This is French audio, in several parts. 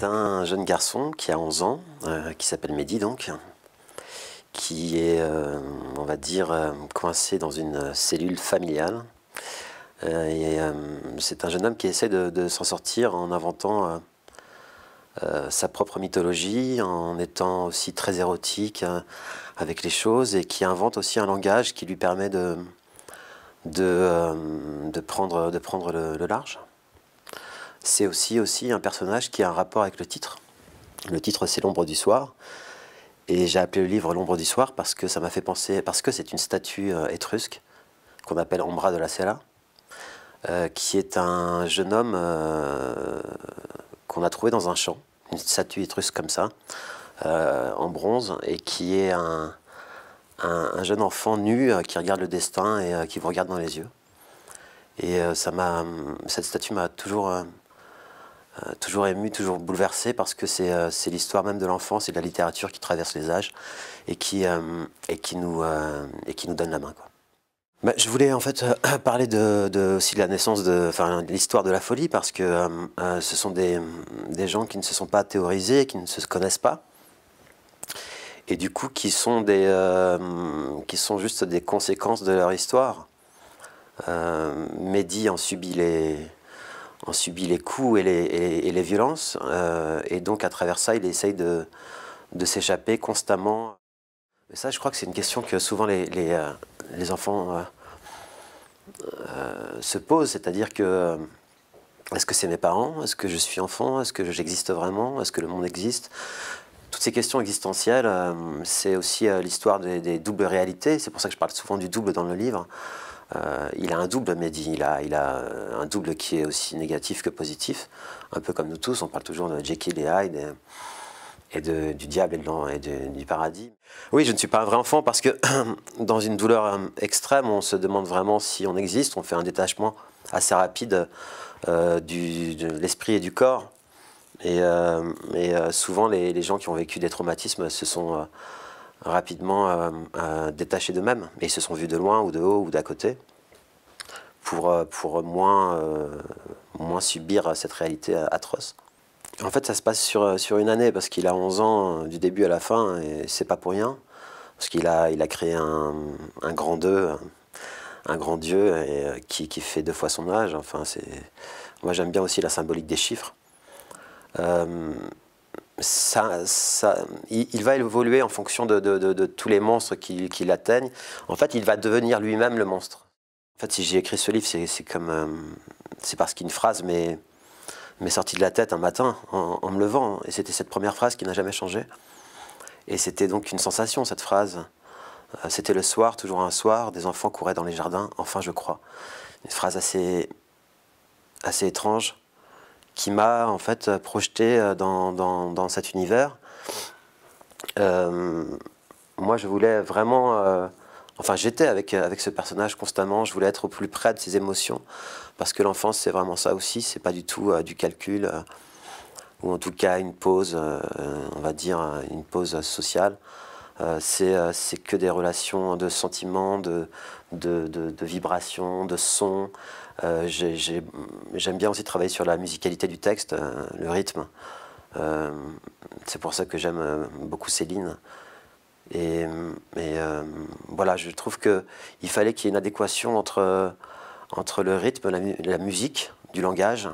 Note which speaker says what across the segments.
Speaker 1: c'est un jeune garçon qui a 11 ans, euh, qui s'appelle Mehdi donc, qui est, euh, on va dire, euh, coincé dans une cellule familiale. c'est un jeune homme qui essaie de, s'en sortir en inventant sa propre mythologie, en étant aussi très érotique avec les choses et qui invente aussi un langage qui lui permet de, de, prendre, le large c'est aussi, aussi un personnage qui a un rapport avec le titre. Le titre, c'est L'ombre du soir. Et j'ai appelé le livre L'ombre du soir parce que ça m'a fait penser, parce que c'est une statue euh, étrusque qu'on appelle Ambra de la Sella, euh, qui est un jeune homme euh, qu'on a trouvé dans un champ, une statue étrusque comme ça, en bronze, et qui est un, un jeune enfant nu qui regarde le destin et qui vous regarde dans les yeux. Et ça m'a, cette statue m'a toujours euh, toujours ému, toujours bouleversé, parce que euh, c'est l'histoire même de l'enfance et de la littérature qui traverse les âges et qui, euh, et qui, nous, et qui nous donne la main. Quoi. Bah, je voulais en fait parler de, aussi de la naissance, de, enfin, l'histoire de la folie, parce que ce sont des, des, gens qui ne se sont pas théorisés, qui ne se connaissent pas, et du coup qui sont, des, qui sont juste des conséquences de leur histoire. Mehdi en subit les, on subit les coups et les, violences. Euh, et donc, à travers ça, il essaye de, s'échapper constamment. ça, je crois que c'est une question que souvent les, euh, enfants euh, se posent. C'est-à-dire que, est-ce que c'est mes parents Est-ce que je suis enfant Est-ce que j'existe vraiment Est-ce que le monde existe toutes ces questions existentielles, c'est aussi l'histoire des, doubles réalités. C'est pour ça que je parle souvent du double dans le livre. Euh, il a un double Mehdi, il a, il a euh, un double qui est aussi négatif que positif, un peu comme nous tous, on parle toujours de Jekyll et Hyde et, du diable et, et du paradis. Oui, je ne suis pas un vrai enfant parce que dans une douleur euh, extrême, on se demande vraiment si on existe, on fait un détachement assez rapide de l'esprit et du corps. Et, souvent, les, gens qui ont vécu des traumatismes se sont rapidement euh, euh, détachés d'eux-mêmes. Et ils se sont vus de loin ou de haut ou d'à côté pour, euh, pour moins, moins subir cette réalité atroce. En fait, ça se passe sur, sur une année parce qu'il a 11 ans du début à la fin et c'est pas pour rien. Parce qu'il a, il a créé un, un grand deux, un grand dieu et, qui, qui, fait deux fois son âge. Enfin, c'est... Moi, j'aime bien aussi la symbolique des chiffres ça, ça, il, va évoluer en fonction de, tous les monstres qu'il qui l'atteignent. En fait, il va devenir lui-même le monstre. En fait, si j'ai écrit ce livre, c'est comme. Euh, c'est parce qu'une phrase m'est sortie de la tête un matin en, me levant. Et c'était cette première phrase qui n'a jamais changé. Et c'était donc une sensation, cette phrase. Euh, c'était le soir, toujours un soir, des enfants couraient dans les jardins, enfin je crois. Une phrase assez, assez étrange qui m'a en fait projeté euh, dans, cet univers. Euh, moi, je voulais vraiment. Euh, enfin, j'étais avec, ce personnage constamment. Je voulais être au plus près de ses émotions. Parce que l'enfance, c'est vraiment ça aussi. C'est pas du tout du calcul. ou en tout cas, une pause, on va dire, une pause sociale. Euh, euh, c'est que des relations de sentiments, de, de, vibrations, de sons. Euh, j'aime bien aussi travailler sur la musicalité du texte, le rythme. c'est pour ça que j'aime beaucoup Céline. Et, voilà, je trouve qu'il fallait qu'il y ait une adéquation entre, le rythme, la, musique, du langage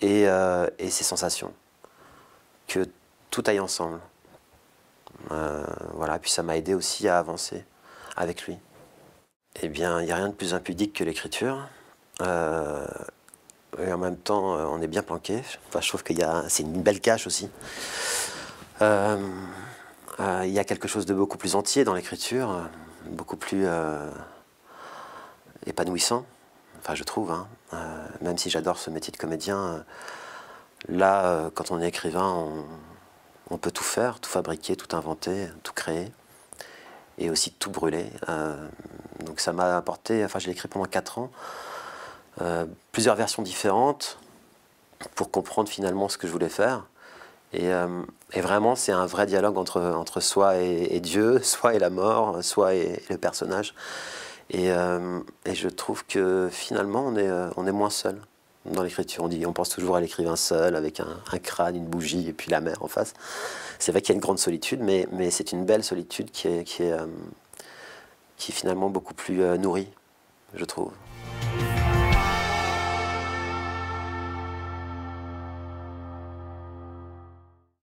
Speaker 1: et, et, ses sensations. Que tout aille ensemble. Euh, voilà, puis ça m'a aidé aussi à avancer avec lui. Eh bien, il n'y a rien de plus impudique que l'écriture. Euh, et en même temps, euh, on est bien planqué. Enfin, je trouve que c'est une belle cache aussi. Il y a quelque chose de beaucoup plus entier dans l'écriture, beaucoup plus épanouissant, enfin je trouve. Hein. même si j'adore ce métier de comédien, là, quand on est écrivain, on, on peut tout faire, tout fabriquer, tout inventer, tout créer, et aussi tout brûler. Euh, donc ça m'a apporté, enfin je écrit pendant 4 ans, euh, plusieurs versions différentes pour comprendre finalement ce que je voulais faire. Et, euh, vraiment, c'est un vrai dialogue entre, entre soi et, Dieu, soi et la mort, soi et, le personnage. Et, je trouve que finalement, on est, on est moins seul dans l'écriture, on dit, on pense toujours à l'écrivain seul, avec un, crâne, une bougie et puis la mer en face. C'est vrai qu'il y a une grande solitude, mais, c'est une belle solitude qui est, qui euh, finalement beaucoup plus euh, nourrie, je trouve.